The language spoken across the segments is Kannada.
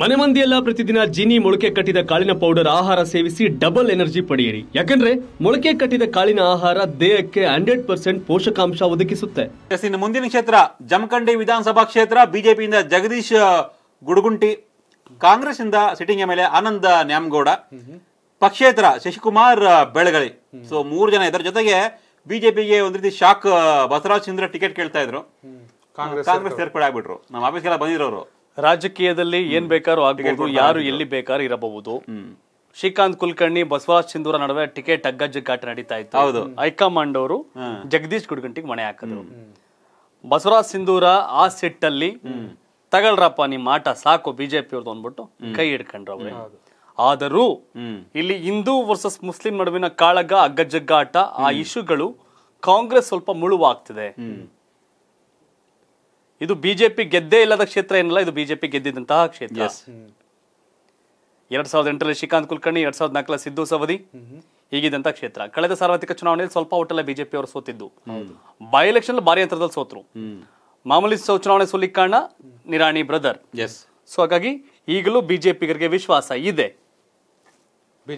ಮನೆ ಮಂದಿಯೆಲ್ಲ ಪ್ರತಿದಿನ ಜೀನಿ ಮೊಳಕೆ ಕಟ್ಟಿದ ಕಾಳಿನ ಪೌಡರ್ ಆಹಾರ ಸೇವಿಸಿ ಡಬಲ್ ಎನರ್ಜಿ ಪಡೆಯಿರಿ ಯಾಕಂದ್ರೆ ಮೊಳಕೆ ಕಟ್ಟಿದ ಕಾಳಿನ ಆಹಾರ ದೇಹಕ್ಕೆ ಹಂಡ್ರೆಡ್ ಪರ್ಸೆಂಟ್ ಪೋಷಕಾಂಶ ಒದಗಿಸುತ್ತೆ ಮುಂದಿನ ಕ್ಷೇತ್ರ ಜಮಖಂಡಿ ವಿಧಾನಸಭಾ ಕ್ಷೇತ್ರ ಬಿಜೆಪಿಯಿಂದ ಜಗದೀಶ್ ಗುಡಗುಂಟಿ ಕಾಂಗ್ರೆಸ್ ಇಂದ ಸಿಟ್ಟಿಂಗ್ ಎಂ ಎಲ್ ಎ ಪಕ್ಷೇತ್ರ ನ್ಯಾಮಗೌಡ ಪಕ್ಷೇತರ ಶಶಿಕುಮಾರ್ ಬೆಳಗಳಿ ಸೊ ಮೂರು ಜನ ಇದರ ಜೊತೆಗೆ ಬಿಜೆಪಿಗೆ ಒಂದ್ ರೀತಿ ಶಾಕ್ ಬಸವರಾಜ್ ಚಂದ್ರ ಟಿಕೆಟ್ ಕೇಳ್ತಾ ಇದ್ರು ಕಾಂಗ್ರೆಸ್ ಸೇರ್ಪಡೆ ಆಗ್ಬಿಟ್ರು ನಮ್ಮ ಆಫೀಸ್ಗೆಲ್ಲ ಬಂದಿರೋರು ರಾಜಕೀಯದಲ್ಲಿ ಏನ್ ಬೇಕಾದ್ರೂ ಆಗಬಹುದು ಯಾರು ಎಲ್ಲಿ ಬೇಕಾದ್ರೂ ಇರಬಹುದು ಶ್ರೀಕಾಂತ್ ಕುಲಕರ್ಣಿ ಬಸವರಾಜ್ ಸಿಂಧೂರ ನಡುವೆ ಟಿಕೆಟ್ ಜಗ್ಗಾಟ ನಡೀತಾ ಇತ್ತು ಹೌದು ಹೈಕಮಾಂಡ್ ಅವರು ಜಗದೀಶ್ ಗುಡ್ಗಂಟಿಗೆ ಮನೆ ಹಾಕಿದ್ರು ಬಸವರಾಜ್ ಸಿಂಧೂರ ಆ ಸಿಟ್ಟಲ್ಲಿ ತಗೊಳ್ರಪ್ಪ ನಿಮ್ಮ ಆಟ ಸಾಕು ಬಿಜೆಪಿ ಅವ್ರದ್ದು ಅಂದ್ಬಿಟ್ಟು ಕೈ ಹಿಡ್ಕಂಡ್ರ ಅವ್ರೆ ಆದರೂ ಇಲ್ಲಿ ಹಿಂದೂ ವರ್ಸಸ್ ಮುಸ್ಲಿಂ ನಡುವಿನ ಕಾಳಗ ಜಗ್ಗಾಟ ಆ ಇಶ್ಯೂಗಳು ಕಾಂಗ್ರೆಸ್ ಸ್ವಲ್ಪ ಮುಳುವಾಗ್ತಿದೆ ಇದು ಬಿಜೆಪಿ ಗೆದ್ದೇ ಇಲ್ಲದ ಕ್ಷೇತ್ರ ಏನಲ್ಲ ಇದು ಬಿಜೆಪಿ ಗೆದ್ದಿದ್ದಂತಹ ಕ್ಷೇತ್ರ ಎರಡ್ ಸಾವಿರದ ಎಂಟರಲ್ಲಿ ಶ್ರೀಕಾಂತ್ ಕುಲಕರ್ಣಿ ಎರಡ್ ಸಾವಿರದ ನಾಲ್ಕರಲ್ಲಿ ಸಿದ್ದು ಸವದಿ ಹೀಗಿದ್ದಂತಹ ಕ್ಷೇತ್ರ ಕಳೆದ ಸಾರ್ವತ್ರಿಕ ಚುನಾವಣೆಯಲ್ಲಿ ಸ್ವಲ್ಪ ಒಟ್ಟಲ್ಲ ಬಿಜೆಪಿ ಅವರು ಸೋತಿದ್ದು ಬೈ ಎಲೆಕ್ಷನ್ ಭಾರಿ ಅಂತರದಲ್ಲಿ ಸೋತರು ಮಾಮೂಲಿ ಚುನಾವಣೆ ಸೋಲಿಕ್ ಕಾರಣ ನಿರಾಣಿ ಬ್ರದರ್ ಸೊ ಹಾಗಾಗಿ ಈಗಲೂ ಬಿಜೆಪಿಗರಿಗೆ ವಿಶ್ವಾಸ ಇದೆ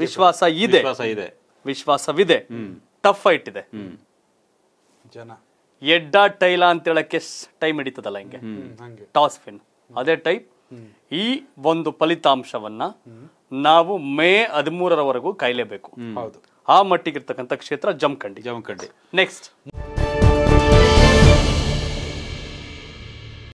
ವಿಶ್ವಾಸ ಇದೆ ವಿಶ್ವಾಸವಿದೆ ಟಫ್ ಫೈಟ್ ಇದೆ ಜನ ಎಡ್ಡಾ ಟೈಲ ಅಂತ ಹೇಳಕ್ಕೆ ಟೈಮ್ ಹಿಡಿತದಲ್ಲ ಹಿಂಗೆ ಟಾಸ್ ಫಿನ್ ಅದೇ ಟೈಪ್ ಈ ಒಂದು ಫಲಿತಾಂಶವನ್ನ ನಾವು ಮೇ ಹದಿಮೂರರವರೆಗೂ ಹೌದು ಆ ಮಟ್ಟಿಗೆ ಇರ್ತಕ್ಕಂಥ ಕ್ಷೇತ್ರ ಜಮಖಂಡಿ ಜಮಖಂಡಿ ನೆಕ್ಸ್ಟ್